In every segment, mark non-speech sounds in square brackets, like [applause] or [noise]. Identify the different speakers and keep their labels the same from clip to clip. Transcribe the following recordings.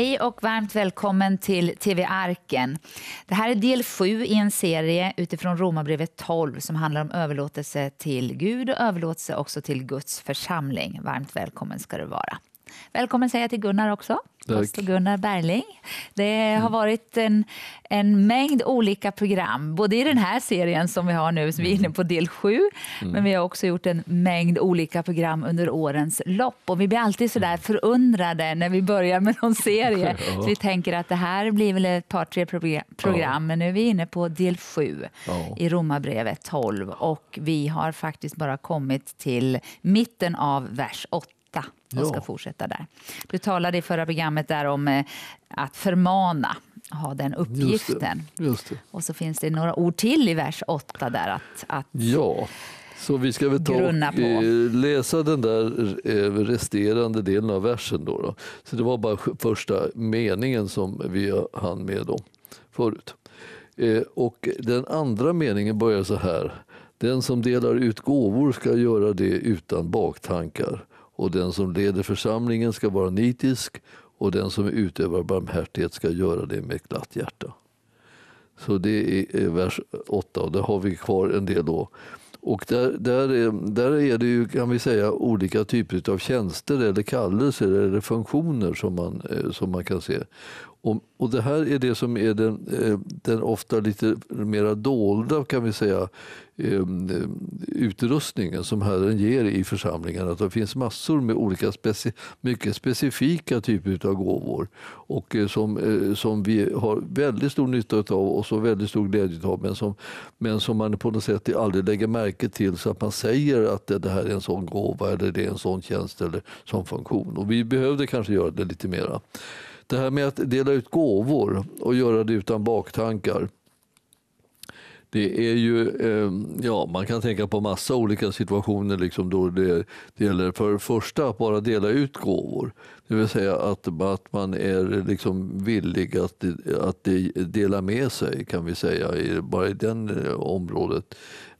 Speaker 1: Hej och varmt välkommen till TV Arken. Det här är del 7 i en serie utifrån Romarbrevet 12 som handlar om överlåtelse till Gud och överlåtelse också till Guds församling. Varmt välkommen ska du vara. Välkommen säger till Gunnar också, pastor Gunnar Berling. Det har mm. varit en, en mängd olika program, både i den här serien som vi har nu, som vi är inne mm. på del sju, mm. men vi har också gjort en mängd olika program under årens lopp. Och vi blir alltid sådär mm. förundrade när vi börjar med någon serie. [laughs] Ja. Så vi tänker att det här blir väl ett par, tre program, ja. men nu är vi inne på del sju ja. i Romarbrevet 12. Och vi har faktiskt bara kommit till mitten av vers 8 och ja. ska fortsätta där. Du talade i förra programmet där om eh, att förmana, ha den uppgiften. Just det, just det. Och så finns det några ord till i vers 8 där att, att
Speaker 2: ja. Så vi ska väl ta och eh, läsa den där eh, resterande delen av versen. Då, då Så Det var bara första meningen som vi hann med då, förut. Och den andra meningen börjar så här. Den som delar ut gåvor ska göra det utan baktankar och den som leder församlingen ska vara nitisk och den som utövar barmhärtighet ska göra det med glatt hjärta. Så det är vers 8 och där har vi kvar en del då. Och där, där, där är det ju, kan vi säga, olika typer av tjänster eller kallelser eller funktioner som man, eh, som man kan se. Och, och, det här är det som är den, eh, den ofta lite mera dolda kan vi säga ehm, eh, utrustningen som Herren ger i församlingen. Att det finns massor med olika speci mycket specifika typer av gåvor och eh, som, som vi har väldigt stor nytta av och så väldigt stor glädje av men som, men som man på något sätt aldrig lägger märke till så att man säger att det, det här är en sån gåva eller det är en sån tjänst eller sån funktion. Och vi behövde kanske göra det lite mera. Det här med att dela ut gåvor och göra det utan baktankar det är ju, ehm, ja, man kan tänka på massa olika situationer liksom då det, det gäller för det första att bara dela ut gåvor. Det vill säga att, att man är liksom villig att, att dela med sig kan vi säga, bara i det eh, området.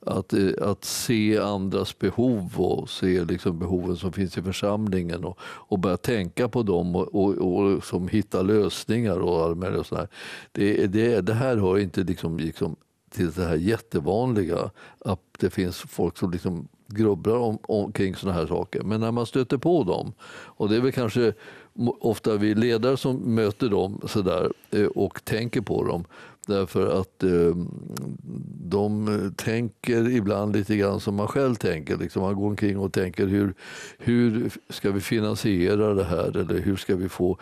Speaker 2: Att, eh, att se andras behov och se liksom behoven som finns i församlingen och, och börja tänka på dem och, och, och som hitta lösningar. och, och sådär. Det, det, det här hör inte liksom, liksom till det här jättevanliga att det finns folk som liksom grubblar om, om, kring sådana här saker. Men när man stöter på dem, och det är väl kanske ofta vi ledare som möter dem så där, eh, och tänker på dem, Därför att eh, de tänker ibland lite grann som man själv tänker. Liksom man går omkring och tänker hur, hur ska vi finansiera det här? Eller hur ska vi få,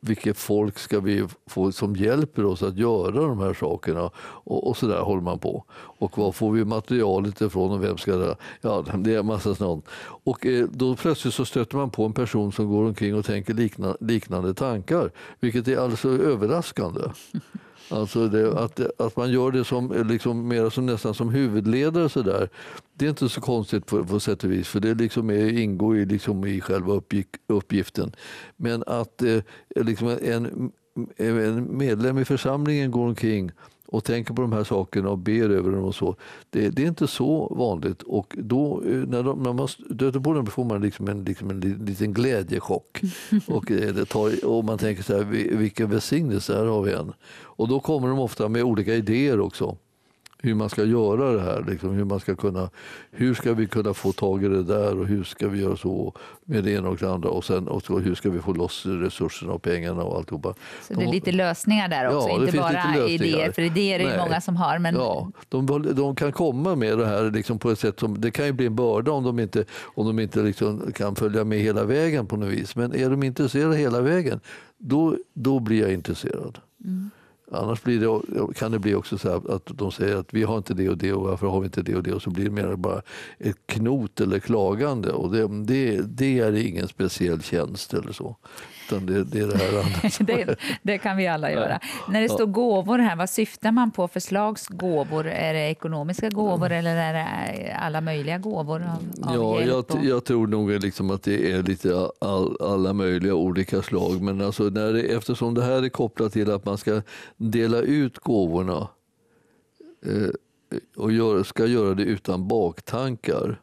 Speaker 2: vilket folk ska vi få som hjälper oss att göra de här sakerna? Och, och så där håller man på. Och var får vi materialet ifrån och vem ska det? Ja, det är en massa sånt. Och eh, då plötsligt så stöter man på en person som går omkring och tänker likna, liknande tankar, vilket är alltså överraskande. Alltså det, att, att man gör det som, liksom, mer som, nästan som huvudledare så där, det är inte så konstigt på, på sätt och vis för det liksom är, ingår i, liksom i själva uppgick, uppgiften. Men att eh, liksom en, en medlem i församlingen går omkring och tänker på de här sakerna och ber över dem och så. Det, det är inte så vanligt och då eh, när, de, när man stöter på dem får man liksom en, liksom en liten glädjechock. [laughs] och, eh, det tar, och man tänker så här, vilken välsignelse, här har vi en. Och då kommer de ofta med olika idéer också hur man ska göra det här. Liksom, hur, man ska kunna, hur ska vi kunna få tag i det där och hur ska vi göra så med det ena och det andra och, sen, och så, hur ska vi få loss resurserna och pengarna och alltihopa. Så det är
Speaker 1: lite lösningar där också, ja, inte bara idéer, för idéer är det många som har. Men... Ja,
Speaker 2: de, de, kan komma med det här liksom på ett sätt som, det kan ju bli en börda om de inte, om de inte liksom kan följa med hela vägen på något vis. Men är de intresserade hela vägen, då, då blir jag intresserad. Mm. Annars blir det, kan det bli också så att de säger att vi har inte det och det och varför har vi inte det och det och så blir det mer bara ett knot eller klagande och det, det, det är ingen speciell tjänst eller så vatten, det, det är det här andra
Speaker 1: [laughs] det, det, kan vi alla göra. Ja. När det står gåvor här, vad syftar man på för slags gåvor? Är det ekonomiska gåvor eller är det alla möjliga gåvor? Av, av ja, jag,
Speaker 2: jag, tror nog liksom att det är lite all, alla möjliga olika slag, men alltså när det, eftersom det här är kopplat till att man ska dela ut gåvorna eh, och gör, ska göra det utan baktankar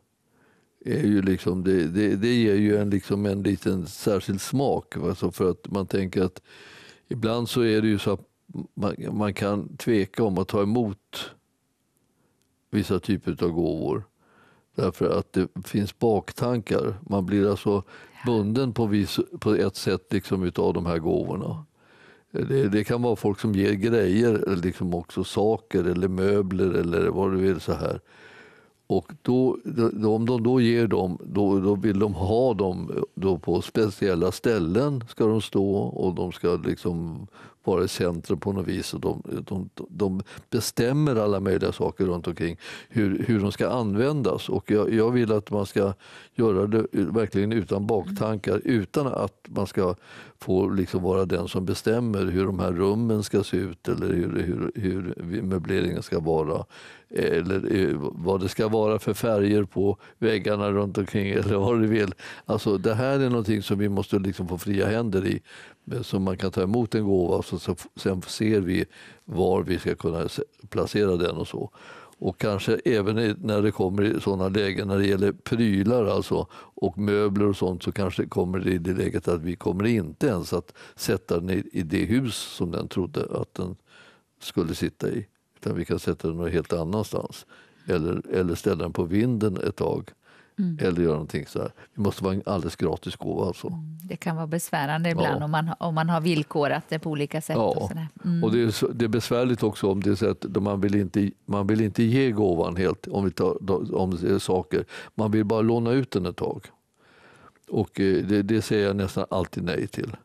Speaker 2: är ju liksom, det, det, det ger ju en, liksom en liten särskild smak. Alltså för att man tänker att ibland så är det ju så att man, man kan tveka om att ta emot vissa typer av gåvor. Därför att det finns baktankar. Man blir alltså bunden på, vis, på ett sätt liksom utav de här gåvorna. Det, det, kan vara folk som ger grejer, liksom också saker eller möbler eller vad du vill. så här. Och då, om de då ger dem, då, då vill de ha dem eh, då på speciella ställen ska de stå och de ska liksom vara i centrum på något vis. Och de, de, de bestämmer alla möjliga saker runt omkring hur, hur de ska användas. Och jag, jag vill att man ska göra det verkligen utan baktankar utan att man ska få liksom vara den som bestämmer hur de här rummen ska se ut eller hur, hur, hur möbleringen ska vara eller eh, vad det ska vara för färger på väggarna runt omkring [laughs] eller vad du vill. Alltså, det här är någonting som vi måste liksom få fria händer i eh, så man kan ta emot en gåva och så, så, sen ser vi var vi ska kunna placera den och så. Och kanske även när det kommer i sådana lägen när det gäller prylar alltså, och möbler och sånt så kanske det kommer i det läget att vi kommer inte ens att sätta den i det hus som den trodde att den skulle sitta i utan vi kan sätta den någon helt annanstans. Eller, eller ställa den på vinden ett tag. Mm. Eller göra någonting så här. Det måste vara en alldeles gratis gåva. Alltså. Mm.
Speaker 1: Det kan vara besvärande ibland ja. om, man, om man har villkorat det på olika sätt. Ja. Och, mm. och det,
Speaker 2: är, det är besvärligt också om det är så att man vill inte, man vill inte ge gåvan helt, om, vi tar, om det är saker. Man vill bara låna ut den ett tag. Och eh, det, det säger jag nästan alltid nej till.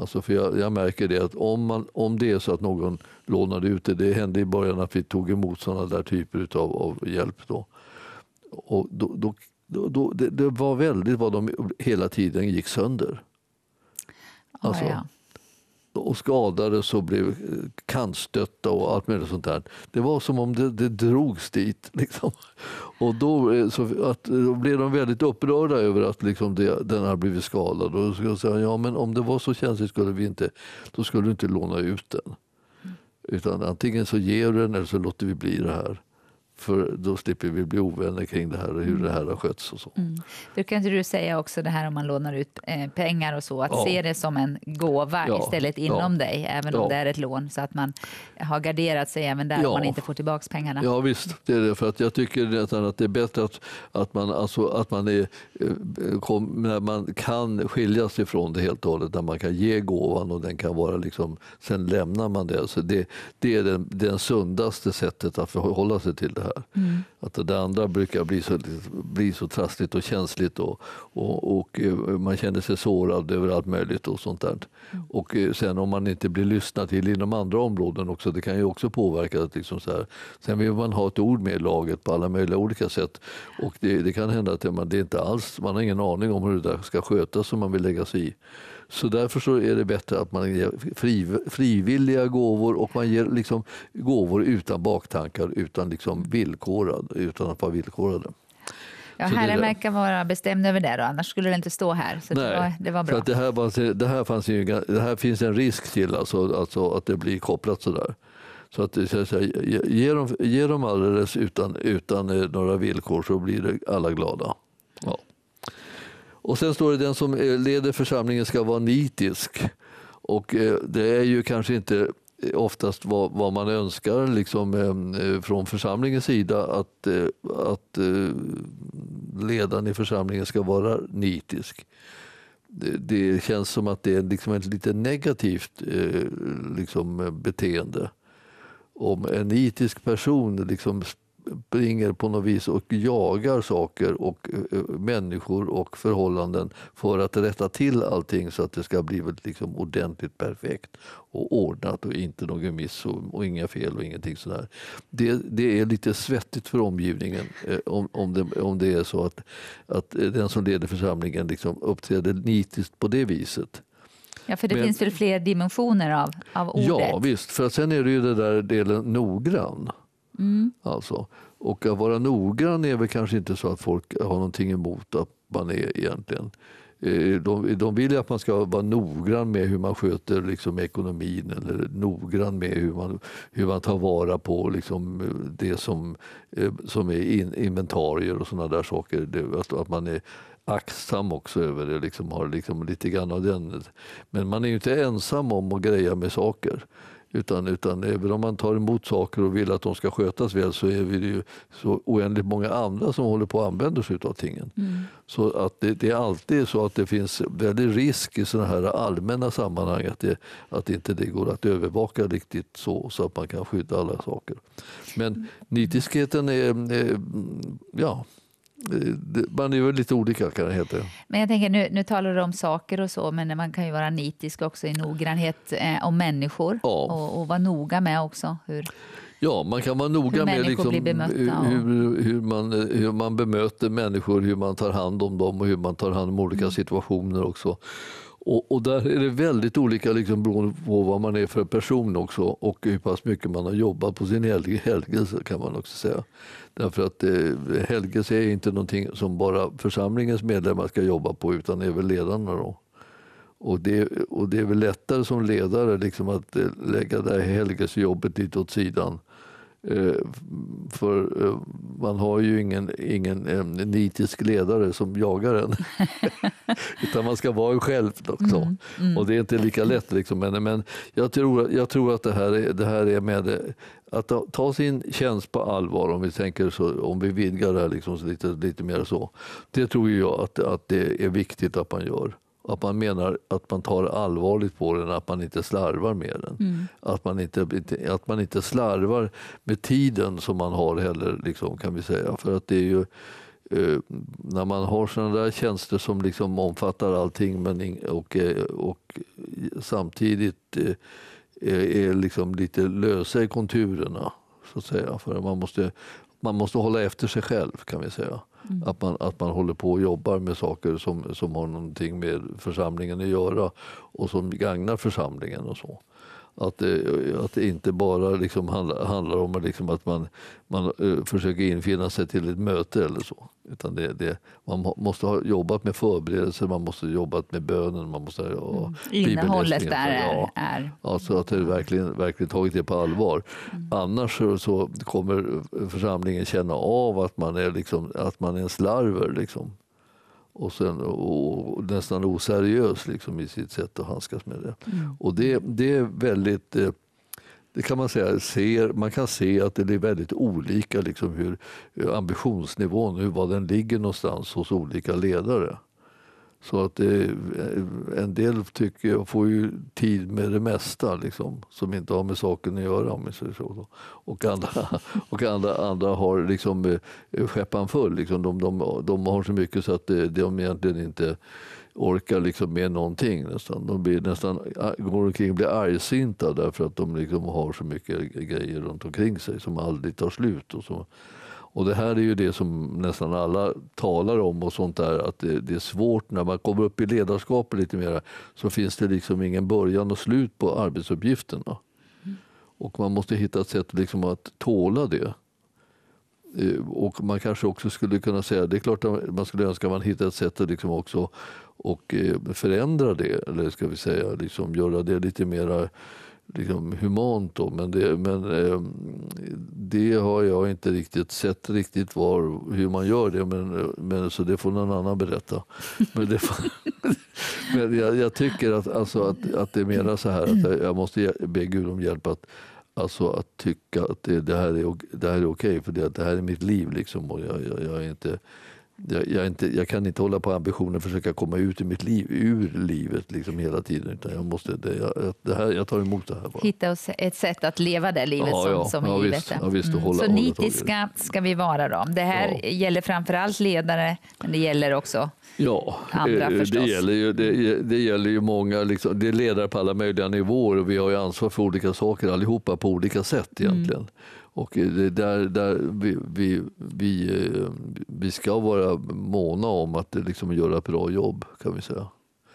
Speaker 2: Alltså för jag, jag, märker det att om, man, om det är så att någon lånade ut det, det hände i början att vi tog emot sådana där typer utav, av hjälp. Då. Och då, då, då det, det, var väldigt vad de hela tiden gick sönder. Alltså, oh, ja och skadades och blev eh, kantstötta och allt möjligt sånt där. Det var som om det, det drogs dit. [laughs] Liksom. Och då, eh, så att, eh, då blev de väldigt upprörda över att liksom det, den hade blivit skadad. Och skulle säga, ja men om det var så känsligt skulle vi inte, då skulle du inte låna ut den. Mm. Utan antingen så ger du den eller så låter vi bli det här. För då slipper vi bli ovänner kring det här och hur mm. det här har skötts och så. Mm.
Speaker 1: Du inte du säga också det här om man lånar ut eh, pengar och så, att ja. se det som en gåva ja. istället inom ja. dig, även om det är ett lån, så att man har garderat sig även där, ja. man inte får tillbaka pengarna. Ja
Speaker 2: visst, det är det. För att jag tycker att det är bättre att, att man, alltså, att man är, eh, kom, när man kan skiljas ifrån det helt och hållet, när man kan ge gåvan och den kan vara liksom, sen lämnar man det. Så det, det är den, sundaste sättet att förhålla sig till det här. Mm. Att det andra brukar bli så, bli så trassligt och känsligt och, och, och, eh, man känner sig sårad över allt möjligt och sånt där. Mm. Och eh, sen om man inte blir lyssnad till inom andra områden också, det kan ju också påverka. Att liksom så här. Sen vill man ha ett ord med i laget på alla möjliga olika sätt. Och det, det kan hända att man, det inte alls, man har ingen aning om hur det där ska skötas som man vill lägga sig i. Så därför så är det bättre att man ger fri, frivilliga gåvor och man ger liksom gåvor utan baktankar, utan, liksom villkorad, utan att vara villkorade. Ja, Herren
Speaker 1: verkar vara bestämd över det, då, annars skulle det inte stå här. det,
Speaker 2: här var, det, finns en risk till, alltså, alltså att det blir kopplat sådär. Så att så att säga, ge, dem, ge dem alldeles utan, utan eh, några villkor så blir alla glada. Och sen står det den som eh, leder församlingen ska vara nitisk. Och eh, det är ju kanske inte eh, oftast vad, vad man önskar liksom, från församlingens sida att, att ledaren i församlingen ska vara nitisk det känns som att det är liksom ett lite negativt liksom, beteende. Om en nitisk person liksom springer på något vis och jagar saker och eh, eh, människor och förhållanden för att rätta till allting så att det ska bli liksom ordentligt perfekt och ordnat och inte någon miss och, och inga fel och ingenting sådär. Det, det är lite svettigt för omgivningen eh, om, om, det, om det är så att, att den som leder församlingen liksom uppträder nitiskt på det viset.
Speaker 1: Ja, för det Men, finns väl fler dimensioner av, av ordet? Ja,
Speaker 2: visst. För sen är det ju den där delen noggrann. Mm. Alltså. Och att vara noggrann är väl kanske inte så att folk har någonting emot att man är egentligen. Eh, de, de vill ju att man ska vara noggrann med hur man sköter liksom ekonomin eller noggrann med hur man, hur man tar vara på liksom eh, det som, eh, som är in, inventarier och sådana där saker. Det, att man är aktsam också över det, liksom har liksom lite grann av den. Men man är ju inte ensam om att greja med saker. Utan, utan även om man tar emot saker och vill att de ska skötas väl så är det ju så oändligt många andra som håller på att använda sig av tingen. Mm. Så att det, det, är alltid så att det finns väldigt risk i sådana här allmänna sammanhang att, det, att inte det går att övervaka riktigt så, så att man kan skydda alla saker. Men nitiskheten är, är ja, man är väl lite olika kan det heta.
Speaker 1: Men jag tänker, nu, nu talar du om saker och så, men man kan ju vara nitisk också i noggrannhet eh, om människor ja. och, och vara noga med också hur
Speaker 2: Ja, man kan vara noga hur med liksom, hur, hur, man, hur man bemöter människor, hur man tar hand om dem och hur man tar hand om olika mm. situationer också. Och, och, där är det väldigt olika liksom, beroende på vad man är för person också och hur pass mycket man har jobbat på sin helg, helgelse kan man också säga. Därför att eh, helgelse är inte någonting som bara församlingens medlemmar ska jobba på utan även ledarna. Då. Och det, och det är väl lättare som ledare liksom, att eh, lägga det här helgelsejobbet lite åt sidan Eh, för eh, man har ju ingen, ingen eh, nitisk ledare som jagar en. [laughs] Utan man ska vara en själv också. Mm, mm. Och det är inte lika lätt. Liksom. Men, jag, tror, jag tror att det här är, det här är med att ta, ta sin tjänst på allvar, om vi, tänker så, om vi vidgar det här liksom, lite, lite mer så. Det tror jag att, att det är viktigt att man gör. Att man menar att man tar allvarligt på den, att man inte slarvar med den. Mm. Att, man inte, att man inte slarvar med tiden som man har heller, liksom, kan vi säga. För att det är ju eh, när man har sådana där tjänster som liksom omfattar allting men och, eh, och samtidigt eh, är liksom lite lösa i konturerna så att säga. För man måste man måste hålla efter sig själv kan vi säga. Mm. Att, man, att man håller på och jobbar med saker som, som har någonting med församlingen att göra och som gagnar församlingen och så. Att det, att det inte bara liksom handlar, handlar om liksom att man, man eh, försöker infinna sig till ett möte eller så. Utan det, det, man måste ha jobbat med förberedelser, man måste ha jobbat med bönen, man måste ha mm. Innehållet där är... Ja. är. Alltså att det verkligen, verkligen tagit det på allvar. Mm. Annars så, kommer församlingen känna av att man är, liksom, att man är en slarver. Liksom och, sen, och nästan oseriös liksom i sitt sätt att handskas med det. Mm. Och det, det är väldigt eh, det kan man säga, ser, man kan se att det är väldigt olika liksom hur ambitionsnivån, hur, var den ligger någonstans hos olika ledare. Så att det, eh, en del tycker jag får ju tid med det mesta liksom, som inte har med saken att göra. Om så. Och, andra, [laughs] och andra, andra har liksom eh, skeppan full. Liksom. De, de, de har så mycket så att de, de egentligen inte orkar liksom med någonting. Nästan. De blir nästan, går omkring och blir argsinta därför att de liksom har så mycket grejer runt omkring sig som aldrig tar slut och som och det här är ju det som nästan alla talar om och sånt där, att det, det, är svårt när man kommer upp i ledarskapet lite mera, så finns det liksom ingen början och slut på arbetsuppgifterna. Mm. Och man måste hitta ett sätt liksom att tåla det. Eh, och man kanske också skulle kunna säga, det är klart att man skulle önska att man hittade ett sätt att liksom också och eh, förändra det, eller ska vi säga liksom göra det lite mer liksom humant. Då, men, det, men eh, det har jag inte riktigt sett riktigt var, hur man gör det, men, men, så det får någon annan berätta. Men, det, [laughs] men jag, jag, tycker att, alltså, att, att det är mera så här att jag, måste be Gud om hjälp att, alltså, att tycka att det, det här är, är okej, okay, för det, det här är mitt liv. Liksom, och jag, jag, jag är inte jag, jag, inte, jag, kan inte hålla på ambitionen att försöka komma ut ur, mitt liv, ur livet liksom hela tiden. Utan jag, måste, det, jag, det här, jag tar emot det här. Bara.
Speaker 1: Hitta ett sätt att leva det livet ja, som, ja, som ja, givet. Ja, visst, mm. hålla, Så nitiska ska vi vara då. Det här ja. gäller framförallt ledare, men det gäller också ja, andra eh, det, Det gäller
Speaker 2: ju, det, det gäller ju många, liksom, det är ledare på alla möjliga nivåer och vi har ju ansvar för olika saker allihopa på olika sätt mm. egentligen. Mm. Och eh, det där, där vi, vi, vi, eh, vi ska vara måna om att eh, liksom göra ett bra jobb, kan vi säga.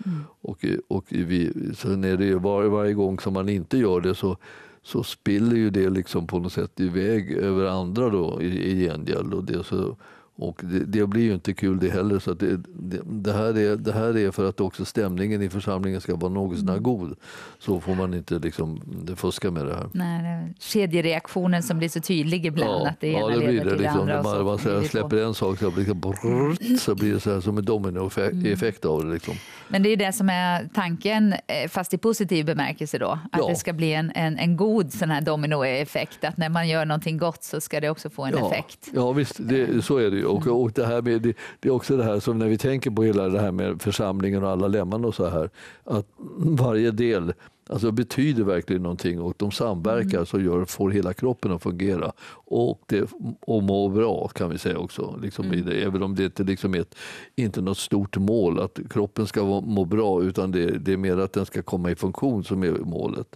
Speaker 2: Mm. Och, och vi, sen är det var, varje gång som man inte gör det så, så spiller ju det liksom på något sätt iväg över andra då, i, i gengäld. Och det, så, och det, det, blir ju inte kul det heller. Så det, det, det, här är, det här är för att också stämningen i församlingen ska vara något mm. god. Så får man inte liksom fuska med det här.
Speaker 1: Nej, kedjereaktionen som blir så tydlig ibland. Ja, att det ja, det blir det. Till liksom, andra man, man släpper
Speaker 2: en sak så blir, det liksom brrrt, så blir det så här, som en dominoeffekt mm. av det. Liksom.
Speaker 1: Men det är det som är tanken, eh, fast i positiv bemärkelse då. Att ja. det ska bli en, en, en god sån här dominoeffekt. Att när man gör någonting gott så ska det också få en ja. effekt.
Speaker 2: Ja, visst, så är det och, mm. och det, här med, det, det, är också det här som när vi tänker på hela det här med församlingen och alla lemman och så här. Att varje del Alltså betyder verkligen någonting och de samverkar mm. så gör, får hela kroppen att fungera. Och, och må bra kan vi säga också. Liksom, mm. det, även om det inte liksom är ett, inte något stort mål att kroppen ska må bra utan det, det är mer att den ska komma i funktion som är målet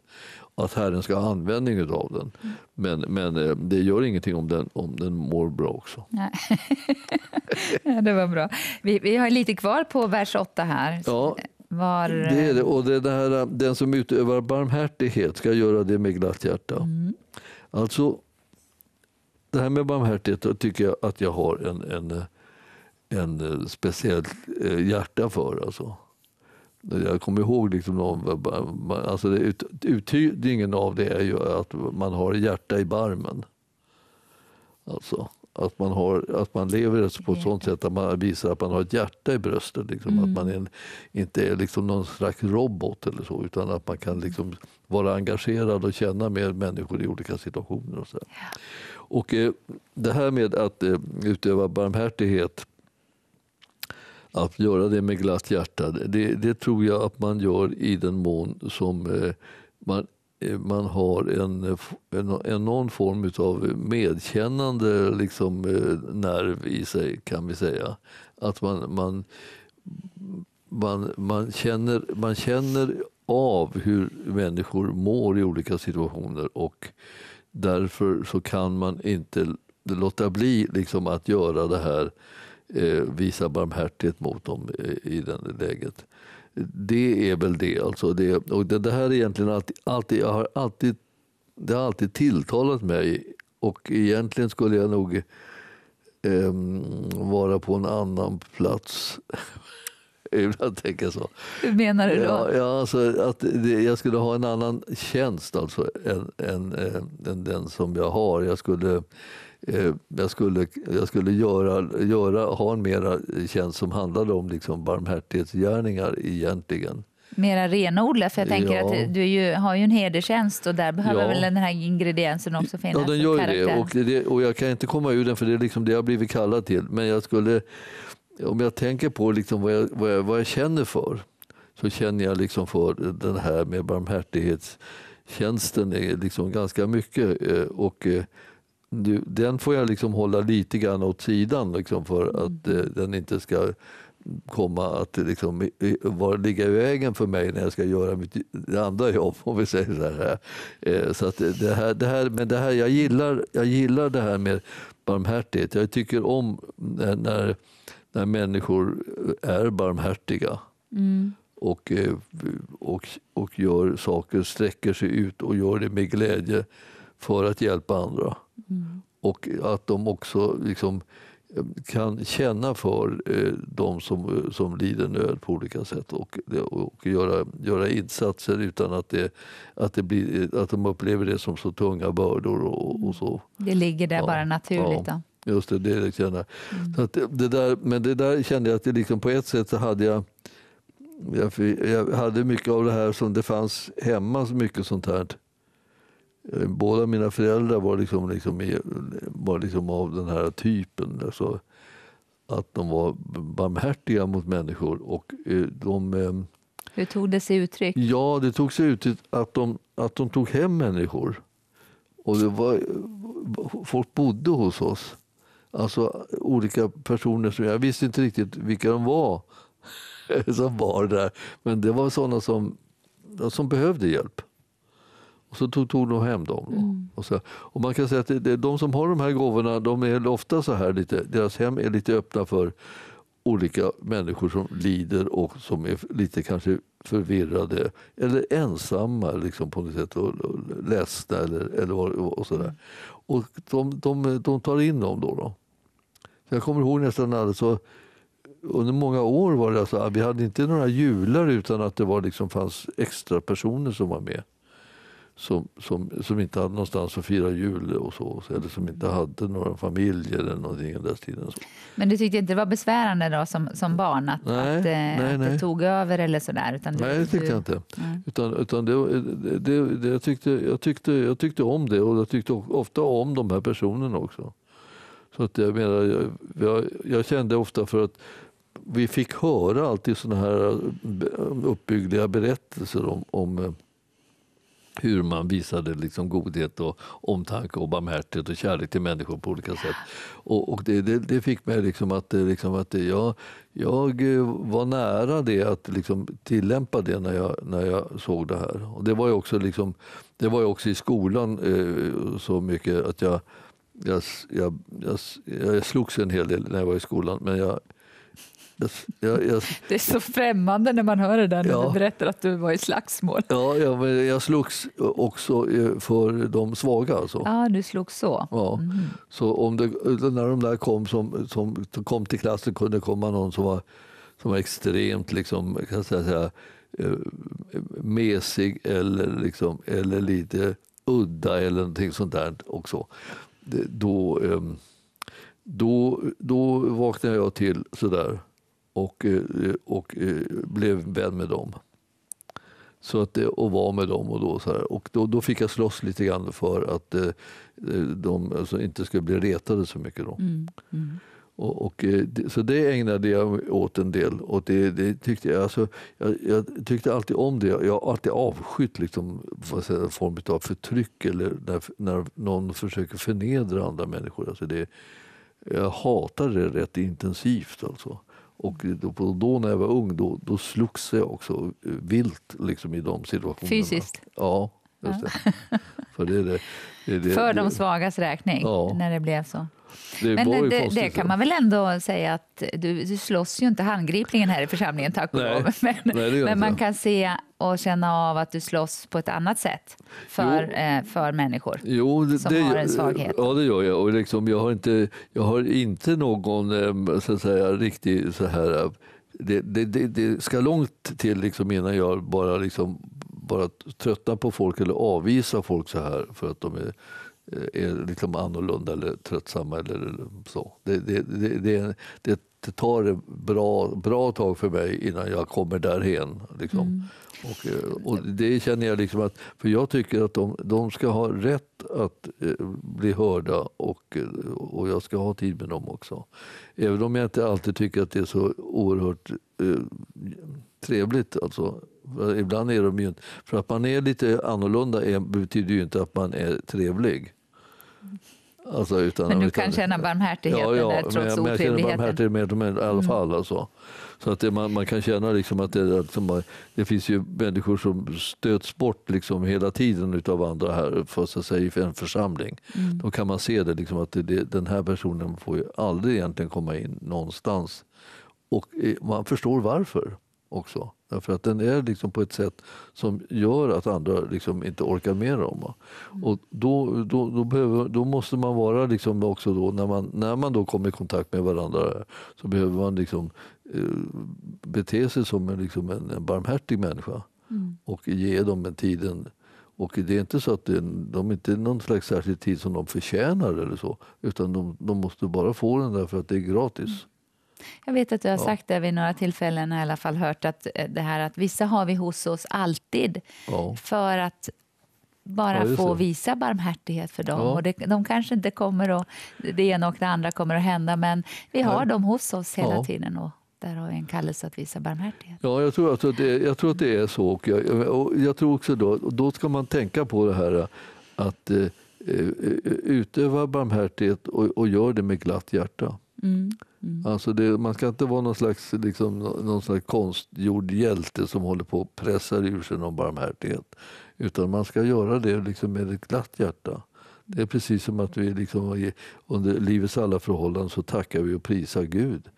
Speaker 2: att Herren ska ha användning av den. Mm. Men, men eh, det gör ingenting om den, om den mår bra också.
Speaker 1: Nej. [laughs] ja, det var bra. Vi, vi har lite kvar på vers 8 här. Ja, var... Det
Speaker 2: är det. Och det, det den som utövar barmhärtighet ska göra det med glatt hjärta. Mm. Alltså, det här med barmhärtighet tycker jag att jag har en, en, en speciell eh, hjärta för. Alltså. Jag kommer ihåg, liksom, alltså uttydningen av det är ju att man har hjärta i barmen. Alltså att man, har, att man lever på ett sånt sätt att man visar att man har ett hjärta i bröstet. Liksom, mm. Att man mm. är, inte är liksom någon slags robot eller så, utan att man kan liksom vara engagerad och känna med människor i olika situationer. Och, så. Ja. och eh, det här med att eh, utöva barmhärtighet att göra det med glatt hjärta, det, det, tror jag att man gör i den mån som eh, man man har en, en, en någon form av medkännande liksom, eh, nerv i sig, kan vi säga. Att man, man, man, man, känner, man känner av hur människor mår i olika situationer och därför så kan man inte låta bli liksom, att göra det här, eh, visa barmhärtighet mot dem eh, i, i det läget det är väl det. Alltså det och det, det här är egentligen alltid, alltid, jag har alltid, det har alltid tilltalat mig. Och egentligen skulle jag nog eh, vara på en annan plats. Utan [laughs] att så.
Speaker 1: Hur menar du då? Ja,
Speaker 2: ja, alltså att det, jag skulle ha en annan tjänst alltså, än, än, eh, än, den som jag har. Jag skulle Eh, jag skulle, jag skulle göra, göra, ha en mera tjänst som handlade om liksom barmhärtighetsgärningar egentligen.
Speaker 1: Mera renodlat, för jag tänker ja. att du ju, har ju en hedertjänst och där behöver ja. väl den här ingrediensen också finnas? Ja, den gör ju det och,
Speaker 2: det och jag kan inte komma ur den för det är liksom det jag blivit kallad till. Men jag skulle, om jag tänker på liksom vad, jag, vad, jag, vad jag känner för så känner jag liksom för den här med barmhärtighetstjänsten eh, liksom ganska mycket. Eh, och du, den får jag liksom hålla lite grann åt sidan liksom för mm. att mm. den inte ska komma att liksom, var, ligga i vägen för mig när jag ska göra mitt andra jobb. Om vi säger så här. Eh, så att det här, det här, men det här, jag, gillar, jag gillar det här med barmhärtighet. Jag tycker om när, när människor är barmhärtiga. Mm. Och, eh, och, och gör saker, sträcker sig ut och gör det med glädje för att hjälpa andra. Mm. Och att de också liksom eh, kan känna för eh, de som, eh, som lider nöd på olika sätt och, och göra, göra insatser utan att, det, att, det blir, att de upplever det som så tunga bördor. Och, och mm. så.
Speaker 1: Det ligger där ja, bara naturligt? Ja.
Speaker 2: Då. Just det, det är det jag mm. så att det där, Men det där kände jag att det liksom på ett sätt så hade jag jag, hade mycket av det här som det fanns hemma, mycket sånt här Eh, båda mina föräldrar var liksom, liksom, var liksom av den här typen. Alltså, att de var barmhärtiga mot människor. Och eh, de, eh,
Speaker 1: Hur tog det sig uttryck?
Speaker 2: Ja, det tog sig uttryck att de, att de tog hem människor. Och det var, folk bodde hos oss. Alltså olika personer som jag visste inte riktigt vilka de var [laughs] som var där. Men det var sådana som, som behövde hjälp. Och så tog, tog de hem dem. Mm. Och, så, och man kan säga att det, det, de som har de här gåvorna, de är ofta så här lite, deras hem är lite öppna för olika människor som lider och som är lite kanske förvirrade eller ensamma liksom på något sätt och, och ledsna eller, eller och sådär. Och de, de, de tar in dem då. då. Så jag kommer ihåg nästan alldeles så under många år var det alltså, vi hade inte några jular utan att det var liksom fanns extra personer som var med som, som, som inte hade någonstans att fira jul och så, eller som inte mm. hade några familj. eller någonting i den stilen. Så.
Speaker 1: Men du tyckte inte det var besvärande då som, som barn att, nej, att, eh, nej, att nej. det tog över eller sådär? Utan du, nej, det tyckte du... jag
Speaker 2: inte. Mm. Utan, utan det, det, det, jag, tyckte, jag, tyckte, jag tyckte om det och jag tyckte ofta om de här personerna också. Så att jag, menar, jag, jag, jag kände ofta för att vi fick höra alltid sådana här eh, uppbyggliga berättelser om, om eh, hur man visade liksom godhet och omtanke och barmhärtighet och kärlek till människor på olika sätt. Och, och det, det, det, fick mig liksom att, eh, liksom att eh, jag, jag eh, var nära det, att liksom tillämpa det när jag, när jag såg det här. Och det var ju också, liksom, det var också i skolan eh, så mycket att jag jag, jag, jag, jag slogs en hel del när jag var i skolan, men jag, jag, jag,
Speaker 1: det är så främmande när man hör det där, när ja, du berättar att du var i slagsmål.
Speaker 2: Ja, jag, jag slogs också eh, för de svaga. Alltså.
Speaker 1: Ja, du slogs så.
Speaker 2: Ja. Mm. Så om det, när de där kom, som, som kom till klassen kunde komma någon som var, som var extremt liksom, kan jag säga, eh, mesig eller, liksom, eller lite udda eller någonting sånt där också. Då, ehm, då, då vaknade jag till sådär och, eh, och eh, blev vän med dem. Så att, och var med dem. Och då, så här. Och då, då fick jag slåss lite grann för att eh, de alltså, inte skulle bli retade så mycket. Då. Mm, mm. Och, och, så det ägnade jag åt en del. Och det, det tyckte jag, alltså, jag, jag, tyckte alltid om det. Jag har alltid avskytt liksom, vad säger, form av förtryck eller när, när någon försöker förnedra andra människor. Alltså det, jag hatar det rätt intensivt. Alltså. Och då, då, när jag var ung då, då slogs jag också eh, vilt liksom, i de situationerna. Fysiskt? Ja. Just det. För, det, det, det, för de
Speaker 1: svagas räkning, ja. när det blev så.
Speaker 2: Det men det, det, kan man väl
Speaker 1: ändå säga att du, du slåss ju inte handgripligen här i församlingen, tack och lov. [laughs] Men, Nej, men man kan se och känna av att du slåss på ett annat sätt för, eh, för människor jo, det, som det, har en svaghet. Ja,
Speaker 2: det gör jag. Och liksom, jag, har inte, jag har inte någon så att säga, riktig så här... Eh, det, det ska långt till liksom, innan jag bara liksom bara tröttna på folk eller avvisa folk så här för att de är, eh, är liksom annorlunda eller tröttsamma. Eller så. Det, det, det, det, det tar ett bra, bra tag för mig innan jag kommer därhen. Liksom. Mm. Och, eh, och, det känner jag liksom att, för jag tycker att de, de ska ha rätt att eh, bli hörda och, och jag ska ha tid med dem också. Även om jag inte alltid tycker att det är så oerhört eh, trevligt. Alltså, Eh, ibland är de ju inte... För att man är lite annorlunda är, betyder ju inte att man är trevlig. Alltså, utan, men du utan, kan känna
Speaker 1: barmhärtighet? ja, ja, trots men jag, men jag känner barmhärtighet
Speaker 2: med dem i alla mm. fall. Mm. Alltså. Så att det, man, man, kan känna liksom att det, att man, det finns ju människor som stöts bort liksom hela tiden av andra här för, att säga, för en församling. Mm. Då kan man se det, liksom, att det, det, den här personen får ju aldrig egentligen komma in någonstans. Och eh, man förstår varför också. Därför att den är liksom på ett sätt som gör att andra liksom inte orkar med dem. Va? Mm. Och då, då, då, behöver, då, måste man vara liksom också då, när man, när man då kommer i kontakt med varandra så behöver man liksom, eh, bete sig som en, liksom en, en barmhärtig människa mm. och ge dem en tiden och det är inte så att det, de inte är någon slags särskild tid som de förtjänar eller så, utan de, de måste bara få den därför att det är gratis. Mm.
Speaker 1: Jag vet att du har sagt det vid några tillfällen, i alla fall hört att eh, det här att vissa har vi hos oss alltid för att bara ja, få visa barmhärtighet för dem. Ja. Och det, de kanske inte kommer att, det ena och det andra kommer att hända, men vi har ja. dem hos oss hela tiden. Och där har vi en kallelse att visa barmhärtighet.
Speaker 2: Ja, jag tror, alltså att, det, jag tror att det är så. Och jag, och jag tror också då, då ska man tänka på det här att eh, eh, eh, utöva barmhärtighet och, och gör det med glatt hjärta. Mm. Mm. Alltså det, man ska inte vara någon slags, liksom, någon slags konstgjord hjälte som håller på och pressar ur sig någon barmhärtighet. Utan man ska göra det liksom med ett glatt hjärta. Det är precis som att vi liksom, under livets alla förhållanden så tackar vi och prisar Gud.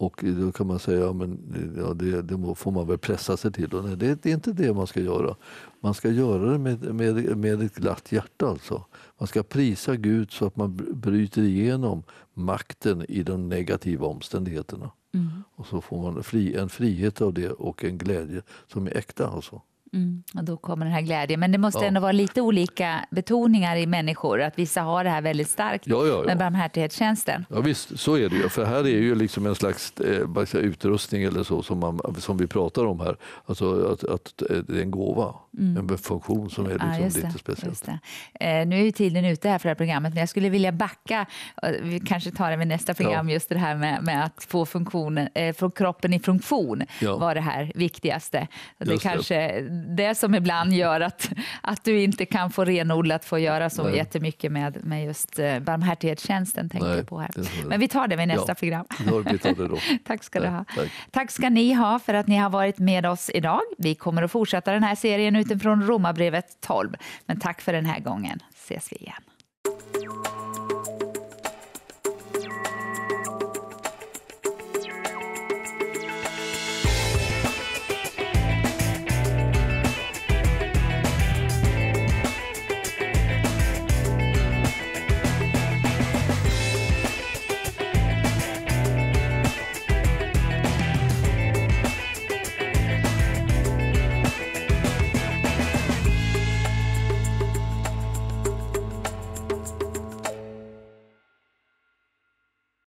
Speaker 2: Och då kan man säga ja, men, ja, det, det får man väl pressa sig till. Och nej, det, är inte det man ska göra. Man ska göra det med, med, med ett glatt hjärta. Alltså. Man ska prisa Gud så att man bryter igenom makten i de negativa omständigheterna. Mm. Och så får man fri, en frihet av det och en glädje som är äkta. Alltså.
Speaker 1: Mm, och då kommer den här glädjen. Men det måste ja. ändå vara lite olika betoningar i människor. Att vissa har det här väldigt starkt ja, ja, ja. med barmhärtighetstjänsten.
Speaker 2: Ja visst, så är det ju. För här är ju liksom en slags eh, utrustning eller så som, man, som vi pratar om här. Alltså att, att eh, det är en gåva, mm. en funktion som är liksom ja, lite det, speciell.
Speaker 1: Eh, nu är ju tiden ute här för det här programmet, men jag skulle vilja backa. Eh, vi kanske tar det med nästa program, just det här med, med att få funktionen, eh, kroppen i funktion var det här viktigaste. det det som ibland gör att, att du inte kan få renodlat få göra så Nej. jättemycket med, med just eh, barmhärtighetstjänsten. Tänker Nej, på här. Men vi tar det vid nästa ja, program. [laughs] tack ska Nej, du ha. Tack. tack ska ni ha för att ni har varit med oss idag. Vi kommer att fortsätta den här serien utifrån Romarbrevet 12. Men tack för den här gången. Ses vi igen.